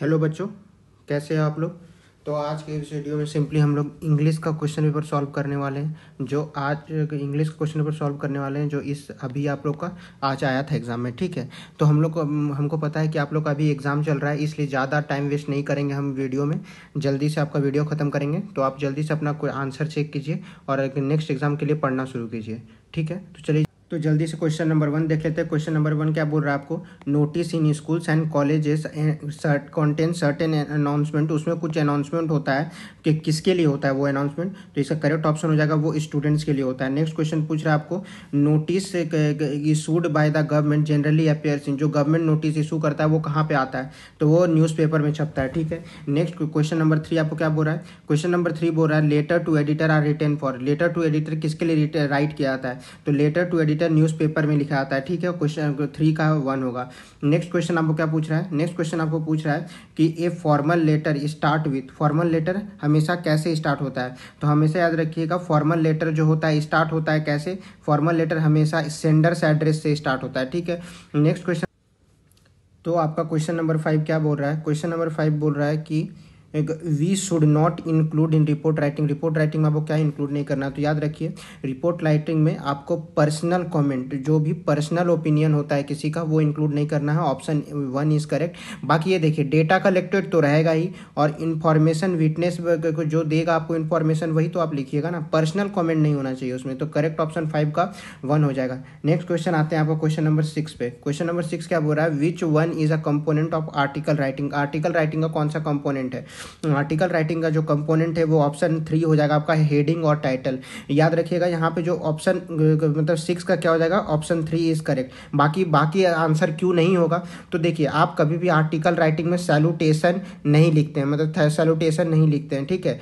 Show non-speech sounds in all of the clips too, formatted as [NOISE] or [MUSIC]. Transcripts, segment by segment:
Hello बच्चों कैसे हैं आप लोग तो आज के इस वीडियो में सिंपली हम लोग इंग्लिश का क्वेश्चन पेपर सॉल्व करने वाले हैं जो आज इंग्लिश का क्वेश्चन पेपर सॉल्व करने वाले हैं जो इस अभी आप लोग का आज आया था एग्ज़ाम में ठीक है तो हम लोग हमको पता है कि आप लोग का अभी एग्ज़ाम चल रहा है इसलिए ज़्यादा टाइम वेस्ट नहीं करेंगे हम वीडियो में जल्दी से आपका वीडियो ख़त्म करेंगे तो आप जल्दी से अपना कोई आंसर चेक कीजिए और नेक्स्ट एग्ज़ाम के लिए पढ़ना शुरू कीजिए ठीक है तो चलिए तो जल्दी से क्वेश्चन नंबर वन देख लेते हैं क्वेश्चन नंबर वन क्या बोल रहा है आपको notice in schools and colleges content certain announcement उसमें कुछ अनाउंसमेंट होता है कि किसके लिए होता है वो अनाउंसमेंट तो इसका करेक्ट ऑप्शन हो जाएगा वो स्टूडेंट्स के लिए होता है नेक्स्ट क्वेश्चन पूछ रहा है आपको notice issued by the government generally appears in जो गवर्नमेंट नोटिस इशू करता है वो कहाँ पर आता है तो वो न्यूज़पेपर में छपता है ठीक है नेक्स्ट क्वेश्चन नंबर थ्री आपको क्या बोल रहा है क्वेश्चन नंबर थ्री बोल रहा है letter to editor are return for letter to editor किसके लिए राइट किया जाता है तो letter to editor letter newspaper में लिखा आता है ठीक है क्वेश्चन थ्री का वन होगा नेक्स्ट क्वेश्चन आपको क्या पूछ रहा है नेक्स्ट क्वेश्चन आपको पूछ रहा है कि a formal letter start with formal letter हमेशा कैसे स्टार्ट होता है तो हमेशा याद रखिएगा फॉर्मल लेटर जो होता है स्टार्ट होता है कैसे फॉर्मल लेटर हमेशा सेंडर्स एड्रेस से स्टार्ट होता है ठीक है नेक्स्ट क्वेश्चन तो आपका क्वेश्चन नंबर फाइव क्या बोल रहा है क्वेश्चन नंबर फाइव बोल रहा है कि we should not include in report writing report writing में आपको क्या इंक्लूड नहीं करना तो याद रखिए रिपोर्ट राइटिंग में आपको पर्सनल कमेंट जो भी पर्सनल ओपिनियन होता है किसी का वो इंक्लूड नहीं करना है ऑप्शन वन इज करेक्ट बाकी ये देखिए डेटा कलेक्टेड तो रहेगा ही और इन्फॉर्मेशन विटनेस जो देगा आपको इन्फॉर्मेशन वही तो आप लिखिएगा ना पर्सनल कॉमेंट नहीं होना चाहिए उसमें तो करेक्ट ऑप्शन फाइव का वन हो जाएगा नेक्स्ट क्वेश्चन आते हैं आपको क्वेश्चन नंबर सिक्स पे क्वेश्चन नंबर सिक्स क्या बोल रहा है which one is a component of article writing article writing का कौन सा कंपोनेंट है आर्टिकल हम्म, राइटिंग का जो कंपोनेंट है वो ऑप्शन थ्री हो जाएगा आपका हेडिंग और टाइटल याद रखिएगा यहाँ पे जो ऑप्शन मतलब सिक्स का क्या हो जाएगा ऑप्शन थ्री इज़ करेक्ट बाकी बाकी आंसर क्यों नहीं होगा तो देखिए आप कभी भी आर्टिकल राइटिंग में सैल्यूटेशन नहीं लिखते हैं मतलब सैल्यूटेशन नहीं लिखते हैं ठीक है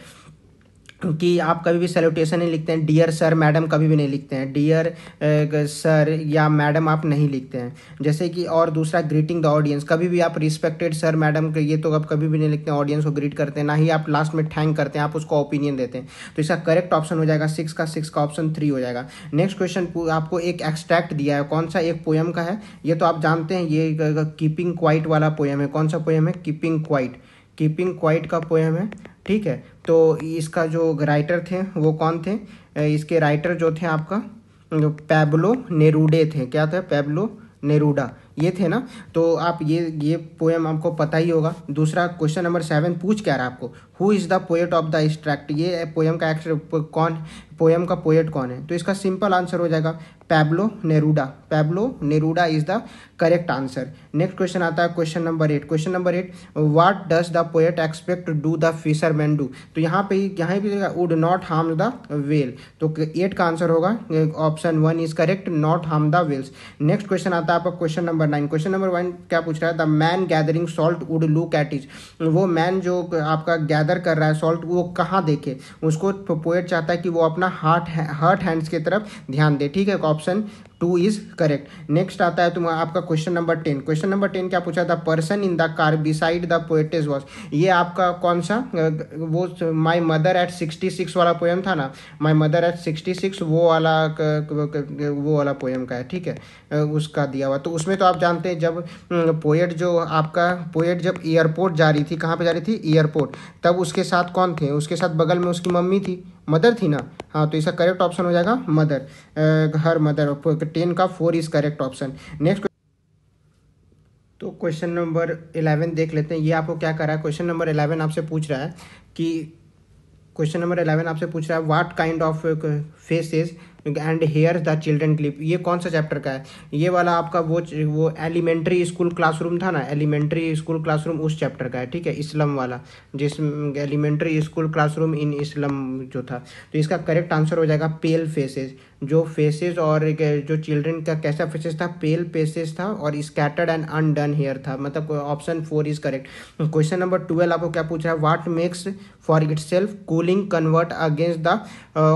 कि आप कभी भी सैल्यूटेशन नहीं लिखते हैं डियर सर मैडम कभी भी नहीं लिखते हैं डियर सर eh, या मैडम आप नहीं लिखते हैं जैसे कि और दूसरा ग्रीटिंग द ऑडियंस कभी भी आप रिस्पेक्टेड सर मैडम ये तो आप कभी भी नहीं लिखते हैं ऑडियंस को ग्रीट करते हैं ना ही आप लास्ट में थैंक करते हैं आप उसको ओपिनियन देते हैं तो इसका करेक्ट ऑप्शन हो जाएगा सिक्स का सिक्स का ऑप्शन थ्री हो जाएगा नेक्स्ट क्वेश्चन आपको एक एक्सट्रैक्ट दिया है कौन सा एक पोएम का है ये तो आप जानते हैं ये कीपिंग eh, क्वाइट वाला पोएम है कौन सा पोएम है कीपिंग क्वाइट कीपिंग क्वाइट का पोएम है ठीक है तो इसका जो राइटर थे वो कौन थे इसके राइटर जो थे आपका पैबलो नेरूडे थे क्या था पैबलो नेरूडा ये थे ना तो आप ये ये पोएम आपको पता ही होगा दूसरा क्वेश्चन नंबर सेवन पूछ क्या रहा है आपको who is the poet of the extract ये पोएम का एक्ट कौन पोएम का पोएट कौन है तो इसका सिंपल आंसर हो जाएगा Pablo Neruda Pablo Neruda is the correct answer next question आता है question number eight question number eight what does the poet expect do the fisherman do तो यहाँ पे यहाँ भी would not harm the whale तो एट का आंसर होगा option one is correct not harm the whales next question आता है आपका question number nine question number one क्या पूछ रहा है the man gathering salt would look at is वो मैन जो आपका गैदर कदर कर रहा है सॉल्ट वो कहाँ देखे उसको पोएट चाहता है कि वो अपना हार्ट हर्ट हैंड्स की तरफ ध्यान दे ठीक है option two is correct next आता है तुम्हारा आपका question number ten question number ten क्या पूछा था person in the car beside the poetess was ये आपका कौन सा वो my mother at sixty six वाला पोएम था ना my mother at sixty six वो वाला वो वाला पोएम का है ठीक है उसका दिया हुआ तो उसमें तो आप जानते हैं जब पोएट जो आपका पोएट जब एयरपोर्ट जा रही थी कहाँ पर जा रही थी एयरपोर्ट तब उसके साथ कौन थे उसके साथ बगल में उसकी मम्मी थी मदर थी ना हाँ तो इसका करेक्ट ऑप्शन हो जाएगा मदर हर मदर टेन का four is correct option next तो क्वेश्चन नंबर इलेवन देख लेते हैं ये आपको क्या कर रहा है क्वेश्चन नंबर इलेवन आपसे पूछ रहा है कि क्वेश्चन नंबर इलेवन आपसे पूछ रहा है what kind of face is and hair the children clip ये कौन सा चैप्टर का है ये वाला आपका वो वो एलिमेंट्री स्कूल क्लासरूम था ना एलिमेंट्री स्कूल क्लासरूम उस चैप्टर का है ठीक है इस्लम वाला जिस elementary school classroom in slum जो था तो इसका करेक्ट आंसर हो जाएगा पेल फेसेस जो फेसेस और जो चिल्ड्रन का कैसा फेसेस था पेल फेसेस था और स्कैटर्ड एंड अनडन हेयर था मतलब option four is correct question number twelve आपको क्या पूछ रहा है what makes for its self cooling convert against the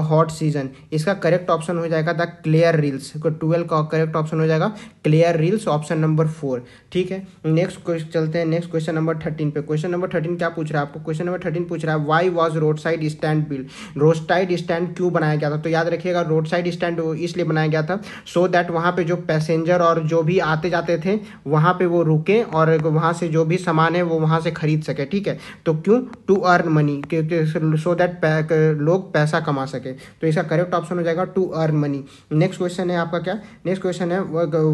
hot season इसका करेक्ट ऑप्शन हो जाएगा द क्लियर रील्स ट्वेल्व का करेक्ट ऑप्शन हो जाएगा clear reels option number four ठीक है नेक्स्ट क्वेश्चन चलते हैं नेक्स्ट क्वेश्चन नंबर थर्टीन पे क्वेश्चन नंबर थर्टीन क्या पूछ रहा है आपको क्वेश्चन नंबर थर्टीन पूछ रहा है why was road side stand built road side stand क्यों बनाया गया था तो याद रखिएगा रोड साइड स्टैंड इसलिए बनाया गया था सो so दैट वहाँ पे जो पैसेंजर और जो भी आते जाते थे वहाँ पे वो रुके और वहाँ से जो भी सामान है वो वहाँ से खरीद सके ठीक है तो क्यों टू अर्न मनी क्योंकि सो दैट लोग पैसा कमा सके तो इसका करेक्ट ऑप्शन हो जाएगा to earn money next question है आपका क्या नेक्स्ट क्वेश्चन है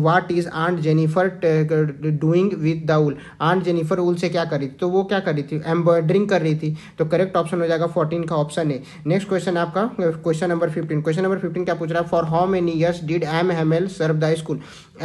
what is aunt Jennifer doing with the wool aunt Jennifer wool से क्या करी थी तो वो क्या करी थी एम्ब्रॉयडरिंग कर रही थी तो करेक्ट ऑप्शन हो जाएगा फोर्टीन का ऑप्शन है नेक्स्ट क्वेश्चन आपका question number fifteen question number fifteen क्या पूछ रहा है for how many years did M M L serve the school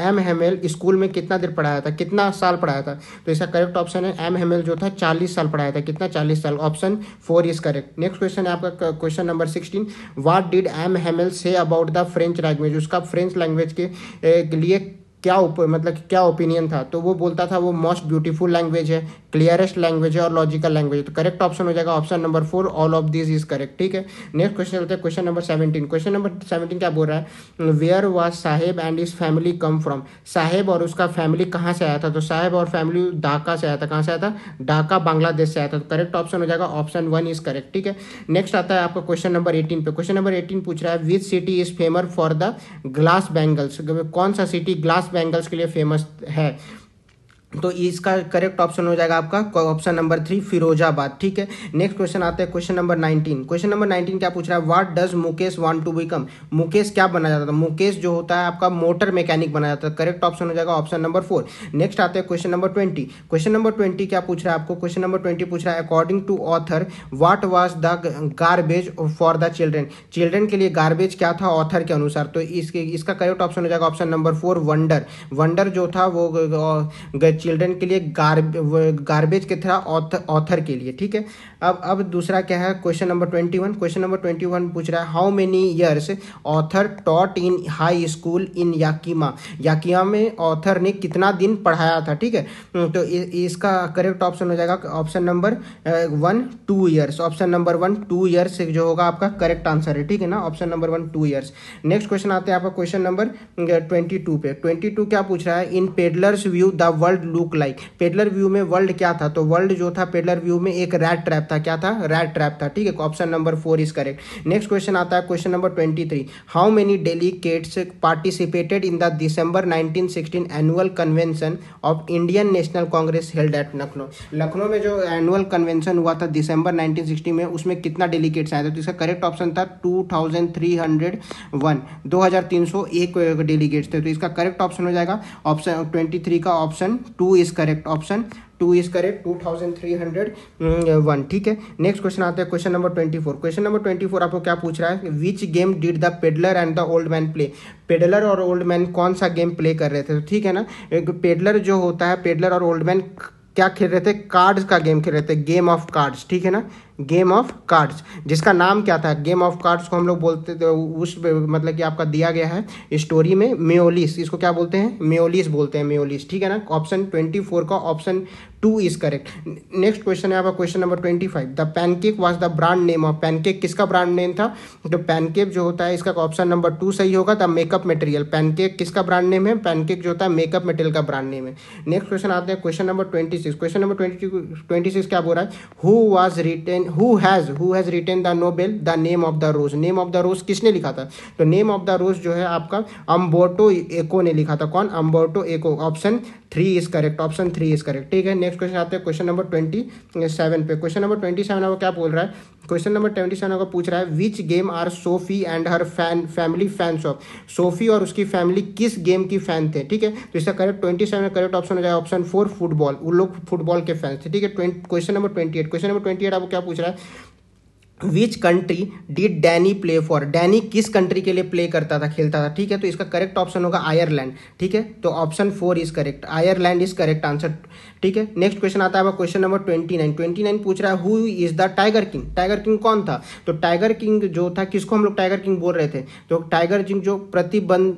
M M L school में कितना देर पढ़ाया था कितना साल पढ़ाया था तो इसका करेक्ट ऑप्शन है एम एम एल जो था चालीस साल पढ़ाया था कितना चालीस साल option four is correct next question है आपका question number sixteen thing what did M Hamel say about the French language उसका फ्रेंच लैंग्वेज के लिए क्या उप, मतलब क्या ओपिनियन था तो वो बोलता था वो मोस्ट ब्यूटीफुल लैंग्वेज है क्लियरेस्ट लैंग्वेज है और लॉजिकल लैंग्वेज है तो करेक्ट ऑप्शन हो जाएगा option number four all of this is correct ठीक है नेक्स्ट क्वेश्चन चलते हैं question number seventeen question number seventeen क्या बोल रहा है where was Saheb and his family come from Saheb और उसका फैमिली कहाँ से आया था तो साहेब और फैमिली ढाका से आया था कहाँ से आया था ढाका बांग्लादेश से आया था तो करेक्ट ऑप्शन हो जाएगा ऑप्शन वन इज करेक्ट ठीक है नेक्स्ट आता है आपका क्वेश्चन नंबर एटीन पे क्वेश्चन नंबर एटीन पूछ रहा है which city is famous for the glass bangles कौन सा सिटी ग्लास वेंगल्स के लिए फेमस है तो इसका करेक्ट ऑप्शन हो जाएगा आपका ऑप्शन नंबर थ्री फिरोजाबाद ठीक है नेक्स्ट क्वेश्चन आता है question number nineteen question number nineteen क्या पूछ रहा है what does Mukesh want to become Mukesh क्या बना जाता था मुकेश जो होता है आपका मोटर मैकेनिक बना जाता है करेक्ट ऑप्शन हो जाएगा ऑप्शन नंबर फोर नेक्स्ट आता है question number twenty question number twenty क्या पूछ रहा है आपको क्वेश्चन नंबर ट्वेंटी पूछ रहा है according to author what was the garbage for the children children के लिए गार्बेज क्या था ऑथर के अनुसार तो इसके इसका करेक्ट ऑप्शन हो जाएगा option number four wonder wonder जो था वो चिल्ड्रन के लिए गार्ब गार्बेज के तरह ऑथर के लिए ठीक है अब अब दूसरा क्या है question number twenty one question number twenty one पूछ रहा है how many years author taught in high school in Yakima Yakima में ऑथर ने कितना दिन पढ़ाया था ठीक है हम्म, तो इसका करेक्ट ऑप्शन हो जाएगा option number one two years option number one two years जो होगा आपका करेक्ट आंसर है ठीक है ना option number one two years next question आते हैं आपका क्वेश्चन नंबर ट्वेंटी टू पे ट्वेंटी टू क्या पूछ रहा है in peddler's view the world look like peddler view में वर्ल्ड क्या था तो वर्ल्ड जो था पेडलर व्यू में एक रैट ट्रैप था क्या था रैट ट्रैप था ठीक है option number four is correct next question आता है question number twenty three how many delegates participated in the December nineteen sixteen annual convention of Indian National Congress held at Lucknow Lucknow में जो एनुअल कन्वेंशन हुआ था दिसंबर 1960 में उसमें कितना डेलीकेट्स आया था तो इसका करेक्ट ऑप्शन था two thousand three hundred one दो हजार तीन सौ एक डेलीगेट्स थे तो इसका करेक्ट ऑप्शन हो जाएगा ऑप्शन ट्वेंटी थ्री का option two is correct option two is correct two thousand three hundred one ठीक है नेक्स्ट क्वेश्चन आता है question number twenty four question number twenty four आपको क्या पूछ रहा है which game did the peddler and the old man play peddler और ओल्ड मैन कौन सा गेम प्ले कर रहे थे तो ठीक है ना पेडलर जो होता है पेडलर और ओल्ड मैन क्या खेल रहे थे कार्ड्स का गेम खेल रहे थे गेम ऑफ कार्ड्स ठीक है ना गेम ऑफ कार्ड्स जिसका नाम क्या था गेम ऑफ कार्ड्स को हम लोग बोलते थे उस मतलब कि आपका दिया गया है स्टोरी में मेोलिस इसको क्या बोलते हैं मेोलिस बोलते हैं मेोलिस ठीक है ना ऑप्शन ट्वेंटी फोर का option two is correct next question है आपका question number twenty five the pancake was the brand name of pancake किसका ब्रांड नेम था तो पैनकेक जो होता है इसका ऑप्शन नंबर टू सही होगा द मेकअप मटेरियल पैनकेक किसका ब्रांड नेम है पैनकेक जो होता है मेकअप मटेरियल का ब्रांड नेम है नेक्स्ट क्वेश्चन आते हैं question number twenty six question number twenty twenty six क्या बोल रहा है who was written return who has who has return the novel the name of the rose name of the rose किसने लिखा था तो नेम ऑफ द रोज जो है आपका अम्बोटो एको ने लिखा था कौन Umberto Eco option three is correct option three is correct ठीक है नेक्स्ट क्वेश्चन आते हैं क्वेश्चन नंबर ट्वेंटी सेवन पे क्वेश्चन नंबर ट्वेंटी सेवन आपको क्या बोल रहा है क्वेश्चन नंबर ट्वेंटी सेवन आपको पूछ रहा है which game are Sophie and her fan family fans of Sophie और उसकी फैमिली किस गेम की फैन थे ठीक है तो इसका correct twenty seven correct option हो जाएगा ऑप्शन फोर फुटबॉल वो लोग फुटबॉल के फैंस थे ठीक है question number twenty eight question number twenty eight आपको क्या पूछ रहा है which country did Danny play for Danny किस कंट्री के लिए प्ले करता था खेलता था ठीक है तो इसका करेक्ट ऑप्शन होगा आयरलैंड ठीक है तो option four is correct Ireland is correct answer ठीक है नेक्स्ट क्वेश्चन आता है question number twenty nine twenty nine पूछ रहा है who is the tiger king tiger king कौन था तो टाइगर किंग जो था किसको हम लोग टाइगर किंग बोल रहे थे तो टाइगर किंग जो प्रतिबंध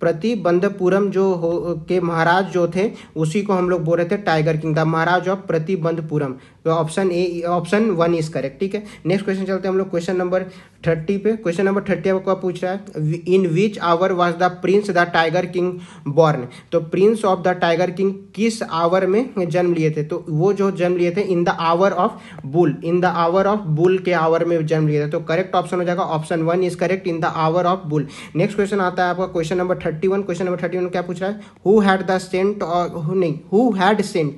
प्रतिबंधपुरम जो हो के महाराज जो थे उसी को हम लोग बोल रहे थे tiger king the Maharaj of Pratibandapuram तो option A option one is correct ठीक है नेक्स्ट क्वेश्चन चलते हैं हम लोग क्वेश्चन नंबर थर्टी पे क्वेश्चन नंबर थर्टी आपको पूछ रहा है in which hour was the prince the tiger king born तो prince of the tiger king किस आवर में जन्म लिए थे तो वो जो जन्म लिए थे in the hour of bull in the hour of bull के आवर में जन्म लिए थे तो करेक्ट ऑप्शन हो जाएगा option one is correct in the hour of bull next question आता है आपका question number thirty question number thirty क्या पूछ रहा है हु हैड द सेंट और नहीं who had sent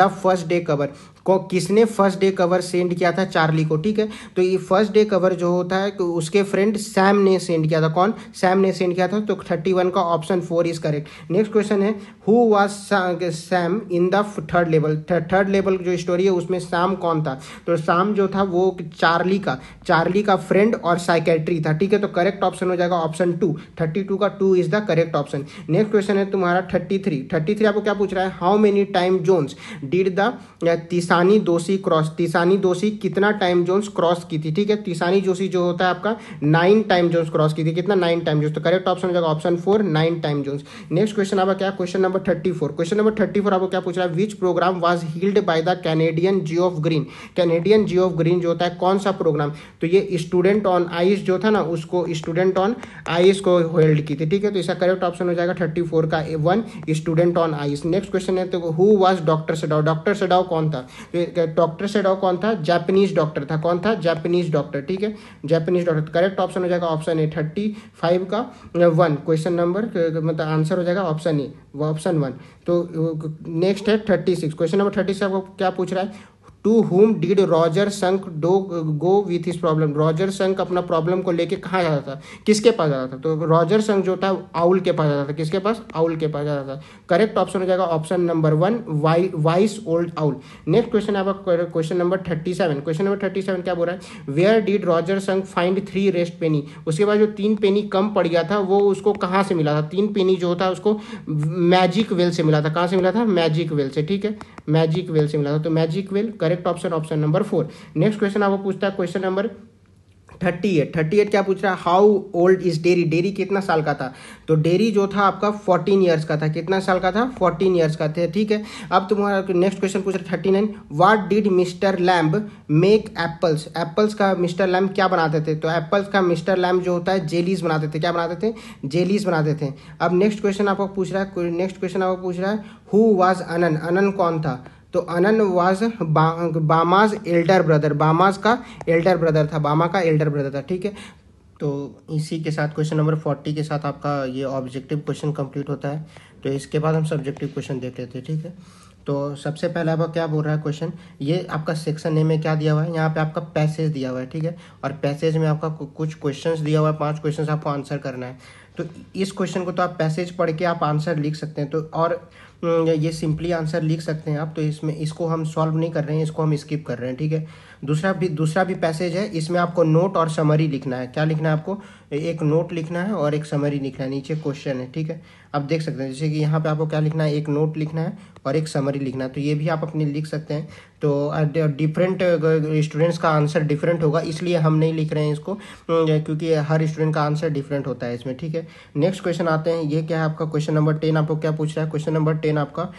the first day cover को किसने फर्स्ट डे कवर सेंड किया था चार्ली को ठीक है तो ये फर्स्ट डे कवर जो होता है तो उसके फ्रेंड सैम ने सेंड किया था कौन सैम ने सेंड किया था तो थर्टी वन का option four is correct next question है who was Sam in the third level third level जो स्टोरी है उसमें शाम कौन था तो शाम जो था वो चार्ली का चार्ली का फ्रेंड और साइकेट्री था ठीक है तो करेक्ट ऑप्शन हो जाएगा ऑप्शन टू थर्टी टू का two is the correct option next question है तुम्हारा थर्टी थ्री थर्टी थ्री आपको क्या पूछ रहा है how many time zones did the तिसानी दोषी क्रॉस तिसानी दोषी कितना टाइम जोन्स क्रॉस की थी ठीक है तिसानी जोशी जो होता है आपका नाइन टाइम जोन्स क्रॉस की थी कितना नाइन टाइम जोन्स तो करेक्ट ऑप्शन हो जाएगा option four nine time zones next question आपका क्या question number thirty four question number thirty four आपको क्या पूछ रहा है which program was held by the Canadian G of Green Canadian G of Green जो होता है कौन सा प्रोग्राम तो ये स्टूडेंट ऑन आईस जो था ना उसको स्टूडेंट ऑन आईस को होल्ड की थी ठीक है तो इसका करेक्ट ऑप्शन हो जाएगा थर्टी का one student on ice next question है तो who was doctor Sadao doctor Sadao कौन था डॉक्टर से डॉ कौन था जापानीज डॉक्टर था कौन था जापानीज डॉक्टर ठीक है जापानीज डॉक्टर करेक्ट ऑप्शन हो जाएगा ऑप्शन ए थर्टी फाइव का वन क्वेश्चन नंबर मतलब आंसर हो जाएगा ऑप्शन ए ऑप्शन वन तो नेक्स्ट है thirty six question number thirty से क्या पूछ रहा है to whom did Roger Skunk do go with his problem Roger Skunk अपना प्रॉब्लम को लेके कहाँ जाता था किसके पास जाता था तो रॉजर संक जो था आउल के पास जाता था किसके पास आउल के पास जाता था करेक्ट ऑप्शन हो जाएगा option number one why wise old owl next question आपका question number thirty seven question number thirty seven क्या बोल रहा है where did Roger Skunk find three rest penny उसके बाद जो तीन पेनी कम पड़ गया था वो उसको कहाँ से मिला था तीन पेनी जो था उसको मैजिक वेल से मिला था कहाँ से मिला था मैजिक वेल से ठीक है मैजिक वेल से मिला था तो magic well correct option option number four next question आपको पूछता है question number thirty eight thirty eight क्या पूछ रहा है how old is Derry Derry कितना साल का था तो डेरी जो था आपका फोर्टीन ईयर्स का था कितना साल का था फोर्टीन ईयर्स का था ठीक है अब तुम्हारा नेक्स्ट क्वेश्चन पूछ रहा thirty nine what did Mr Lamb make apples apples का मिस्टर लैम्ब क्या बनाते थे तो एप्पल्स का मिस्टर लैम्ब जो होता है जेलीज बनाते थे क्या बनाते थे जेलीज बनाते थे अब नेक्स्ट क्वेश्चन आपको पूछ रहा है नेक्स्ट क्वेश्चन आपको पूछ रहा है हु वॉज अनन अनन कौन था तो Annan was Bama's elder brother Bama's का एल्डर ब्रदर था बामा का एल्डर ब्रदर था ठीक है तो इसी के साथ क्वेश्चन नंबर फोर्टी के साथ आपका ये ऑब्जेक्टिव क्वेश्चन कंप्लीट होता है तो इसके बाद हम सब्जेक्टिव क्वेश्चन देख लेते हैं ठीक है तो सबसे पहले आपका क्या बोल रहा है क्वेश्चन ये आपका सेक्शन ए में क्या दिया हुआ है यहाँ पे आपका पैसेज दिया हुआ है ठीक है और पैसेज में आपका कुछ क्वेश्चन दिया हुआ है पांच क्वेश्चन आपको आंसर करना है तो इस क्वेश्चन को तो आप पैसेज पढ़ के आप आंसर लिख सकते हैं तो और हम्म। ये सिंपली आंसर लिख सकते हैं आप तो इसमें इसको हम सॉल्व नहीं कर रहे हैं इसको हम स्किप कर रहे हैं ठीक है दूसरा भी दूसरा भी पैसेज है इसमें आपको नोट और समरी लिखना है क्या लिखना है आपको एक नोट लिखना है और एक समरी लिखना है नीचे क्वेश्चन है ठीक है आप देख सकते हैं जैसे कि यहाँ पे आपको क्या लिखना है एक नोट लिखना है और एक समरी लिखना है तो ये भी आप अपने लिख सकते हैं तो डिफरेंट स्टूडेंट्स का आंसर डिफरेंट होगा इसलिए हम नहीं लिख रहे हैं इसको क्योंकि हर स्टूडेंट का आंसर डिफरेंट होता है इसमें ठीक है नेक्स्ट क्वेश्चन आते हैं ये क्या है आपका क्वेश्चन नंबर टेन आपको क्या पूछ रहा है क्वेश्चन नंबर टेन आपका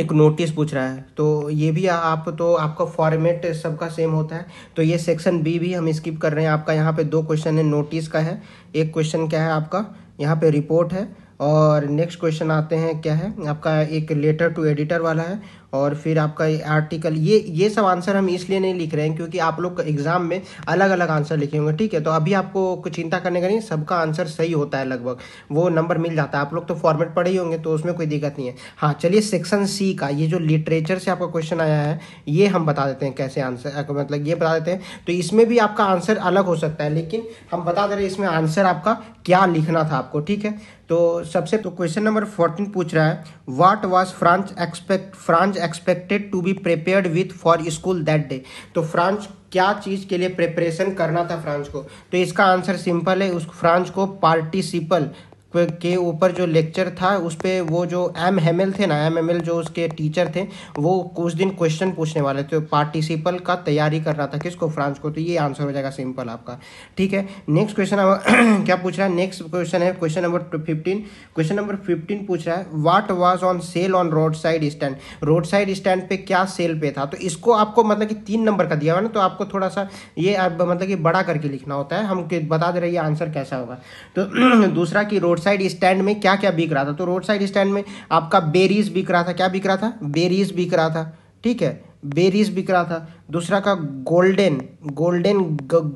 एक नोटिस पूछ रहा है तो ये भी आप तो आपका फॉर्मेट सबका सेम होता है तो ये सेक्शन बी भी हम स्किप कर रहे हैं आपका यहाँ पे दो क्वेश्चन है नोटिस का है एक क्वेश्चन क्या है आपका यहाँ पे रिपोर्ट है और नेक्स्ट क्वेश्चन आते हैं क्या है आपका एक लेटर टू एडिटर वाला है और फिर आपका आर्टिकल ये ये सब आंसर हम इसलिए नहीं लिख रहे हैं क्योंकि आप लोग एग्जाम में अलग अलग आंसर लिखे होंगे ठीक है तो अभी आपको कुछ चिंता करने का नहीं सबका आंसर सही होता है लगभग वो नंबर मिल जाता है आप लोग तो फॉर्मेट पढ़े ही होंगे तो उसमें कोई दिक्कत नहीं है हाँ चलिए सेक्शन सी का ये जो लिटरेचर से आपका क्वेश्चन आया है ये हम बता देते हैं कैसे आंसर मतलब ये बता देते हैं तो इसमें भी आपका आंसर अलग हो सकता है लेकिन हम बता दे रहे हैं इसमें आंसर आपका क्या लिखना था आपको ठीक है तो सबसे तो क्वेश्चन नंबर फोर्टीन पूछ रहा है what was Franz expect Franz expected to be prepared with for school that day तो फ्रांस क्या चीज़ के लिए प्रिपरेशन करना था फ्रांस को तो इसका आंसर सिंपल है उस फ्रांस को पार्टिसिपल के ऊपर जो लेक्चर था उस पर वो जो एम एल थे ना एम एल जो उसके टीचर थे वो कुछ दिन क्वेश्चन पूछने वाले थे पार्टिसिपल का तैयारी कर रहा था किसको फ्रांस को तो ये आंसर हो जाएगा सिंपल आपका ठीक है नेक्स्ट क्वेश्चन [CLEARS THROAT] क्या पूछ रहा है नेक्स्ट क्वेश्चन है question number fifteen question number fifteen पूछ रहा है what was on sale on road side stand road side stand पे क्या सेल पे था तो इसको आपको मतलब कि तीन नंबर का दिया हुआ ना तो आपको थोड़ा सा ये मतलब कि बड़ा करके लिखना होता है हम बता दे रहे ये आंसर कैसा होगा तो [CLEARS THROAT] दूसरा कि रोड साइड स्टैंड में क्या क्या बिक रहा था तो रोड साइड स्टैंड में आपका बेरीज बिक रहा था क्या बिक रहा था बेरीज बिक रहा था ठीक है बेरीज बिक रहा था दूसरा का गोल्डन गोल्डन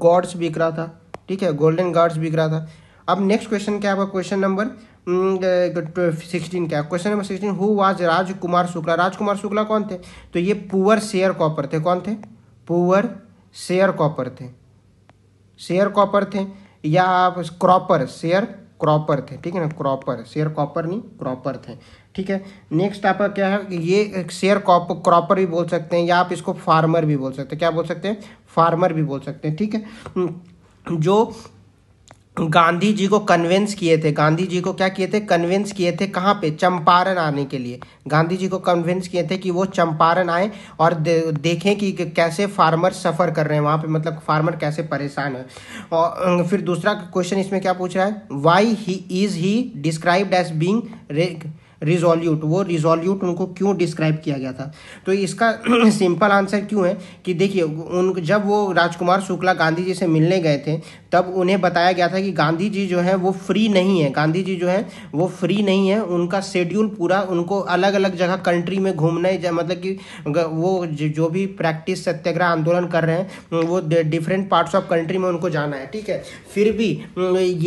गॉड्स बिक रहा था ठीक है गोल्डन गॉड्स बिक रहा था अब नेक्स्ट क्वेश्चन क्या आपका क्वेश्चन नंबर सिक्सटीन क्या question number sixteen who was Rajkumar Shukla Rajkumar Shukla कौन थे तो ये पुअर शेयर कॉपर थे कौन थे पुअर शेयर कॉपर थे शेयर कॉपर थे या आप क्रॉपर शेयर क्रॉपर थे ठीक है ना क्रॉपर शेयर कॉपर नहीं क्रॉपर थे ठीक है नेक्स्ट आपका क्या है ये शेयर कॉप क्रॉपर भी बोल सकते हैं या आप इसको फार्मर भी बोल सकते हैं क्या बोल सकते हैं फार्मर भी बोल सकते हैं ठीक है जो गांधी जी को कन्विंस किए थे गांधी जी को क्या किए थे कन्विंस किए थे कहाँ पे चंपारण आने के लिए गांधी जी को कन्विंस किए थे कि वो चंपारण आए और दे, देखें कि कैसे फार्मर सफ़र कर रहे हैं वहाँ पे मतलब फार्मर कैसे परेशान है और अं, फिर दूसरा क्वेश्चन इसमें क्या पूछ रहा है why he is he described as being resolute वो रिजोल्यूट उनको क्यों डिस्क्राइब किया गया था तो इसका सिंपल [CLEARS THROAT] आंसर क्यों है कि देखिए उन जब वो राजकुमार शुक्ला गांधी जी से मिलने गए थे तब उन्हें बताया गया था कि गांधी जी जो हैं वो फ्री नहीं है गांधी जी जो हैं वो फ्री नहीं है उनका शेड्यूल पूरा उनको अलग अलग जगह कंट्री में घूमने मतलब कि वो जो भी प्रैक्टिस सत्याग्रह आंदोलन कर रहे हैं वो डिफरेंट पार्ट्स ऑफ कंट्री में उनको जाना है ठीक है फिर भी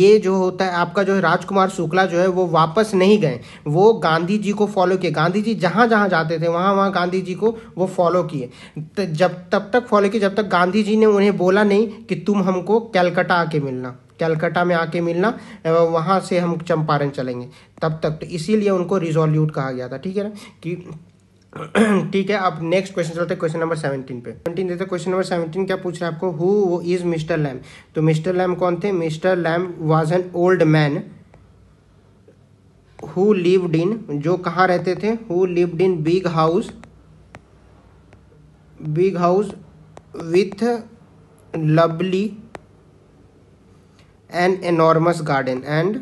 ये जो होता है आपका जो राजकुमार शुक्ला जो है वो वापस नहीं गए वो गांधी जी को फॉलो किए गांधी जी जहाँ जहाँ जाते थे वहाँ वहाँ गांधी जी को वो फॉलो किए जब तब तक फॉलो किए जब तक गांधी जी ने उन्हें बोला नहीं कि तुम हमको कैलकटा कलकत्ता आके मिलना कलकत्ता में आके मिलना एवं वहाँ से हम चंपारण चलेंगे तब तक तो इसीलिए उनको रिजोल्यूट कहा गया था ठीक है ना कि [CLEARS THROAT] ठीक है अब नेक्स्ट क्वेश्चन चलते हैं क्वेश्चन नंबर सेवनटीन पे सेवनटीन देते क्वेश्चन नंबर सेवनटीन क्या पूछ रहा है आपको हु इज मिस्टर लैम तो मिस्टर लैम कौन थे Mr Lamb was an old man who lived in जो कहाँ रहते थे who lived in big house big house with lovely an enormous garden and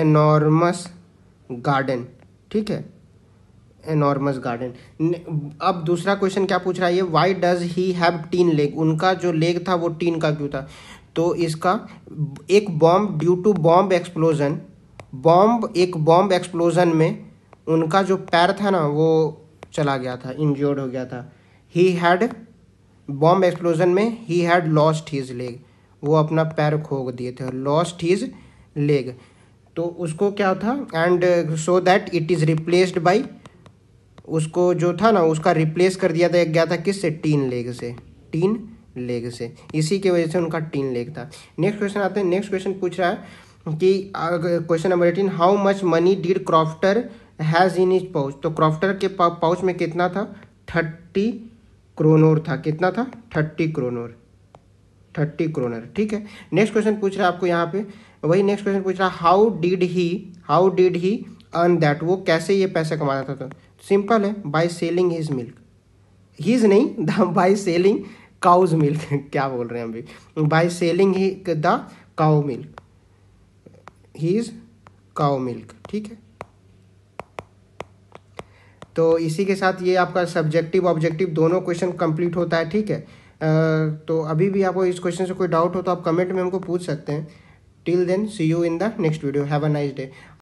enormous garden ठीक है एनॉर्मस गार्डन अब दूसरा क्वेश्चन क्या पूछ रहा है ये why does he have tin leg उनका जो लेग था वो टीन का क्यों था तो इसका एक bomb due to bomb explosion bomb एक बॉम्ब एक्सप्लोजन में उनका जो पैर था ना वो चला गया था इंजोर्ड हो गया था ही हैड बॉम्ब एक्सप्लोजन में he had lost his leg वो अपना पैर खोग दिए थे लॉस्ट हीज लेग तो उसको क्या था and so that it is replaced by उसको जो था ना उसका रिप्लेस कर दिया था गया था किससे टीन लेग से टीन लेग से इसी की वजह से उनका टीन लेग था नेक्स्ट क्वेश्चन आते हैं नेक्स्ट क्वेश्चन पूछ रहा है कि question number eighteen how much money did Crofter has in is pouch तो क्रॉफ्टर के पाउच में कितना था थर्टी क्रोनोर था कितना था थर्टी क्रोनोर थर्टी क्रोनर ठीक है नेक्स्ट क्वेश्चन पूछ रहा है आपको यहाँ पे वही नेक्स्ट क्वेश्चन पूछ रहा है how did he how did he earn that वो कैसे ये पैसा कमाता था सिंपल है by selling his milk his नहीं the by selling cow's milk क्या बोल रहे हैं अभी by selling he the cow milk his cow milk ठीक है तो इसी के साथ ये आपका सब्जेक्टिव ऑब्जेक्टिव दोनों क्वेश्चन कंप्लीट होता है ठीक है तो अभी भी आपको इस क्वेश्चन से कोई डाउट हो तो आप कमेंट में हमको पूछ सकते हैं till then see you in the next video have a nice day